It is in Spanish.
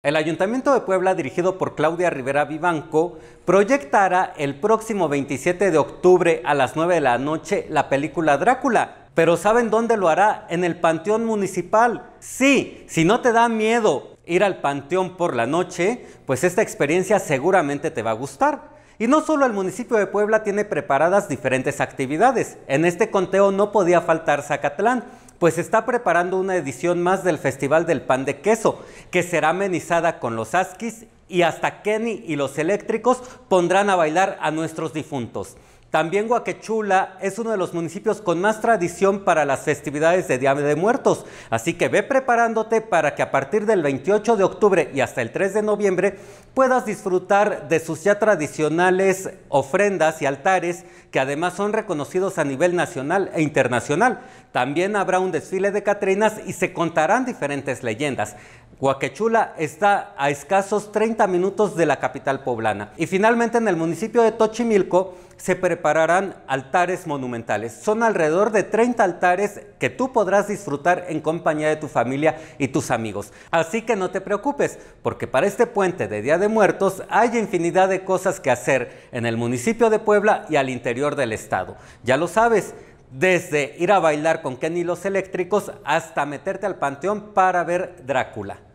El Ayuntamiento de Puebla, dirigido por Claudia Rivera Vivanco, proyectará el próximo 27 de octubre a las 9 de la noche la película Drácula. Pero ¿saben dónde lo hará? En el Panteón Municipal. Sí, si no te da miedo ir al Panteón por la noche, pues esta experiencia seguramente te va a gustar. Y no solo el municipio de Puebla tiene preparadas diferentes actividades. En este conteo no podía faltar Zacatlán, pues está preparando una edición más del Festival del Pan de Queso, que será amenizada con los Askis y hasta Kenny y los Eléctricos pondrán a bailar a nuestros difuntos. También Guaquechula es uno de los municipios con más tradición para las festividades de Día de Muertos, así que ve preparándote para que a partir del 28 de octubre y hasta el 3 de noviembre puedas disfrutar de sus ya tradicionales ofrendas y altares que además son reconocidos a nivel nacional e internacional. También habrá un desfile de Catrinas y se contarán diferentes leyendas. Guaquechula está a escasos 30 minutos de la capital poblana. Y finalmente en el municipio de Tochimilco, se prepararán altares monumentales. Son alrededor de 30 altares que tú podrás disfrutar en compañía de tu familia y tus amigos. Así que no te preocupes, porque para este puente de Día de Muertos hay infinidad de cosas que hacer en el municipio de Puebla y al interior del estado. Ya lo sabes, desde ir a bailar con Kenny los Eléctricos hasta meterte al panteón para ver Drácula.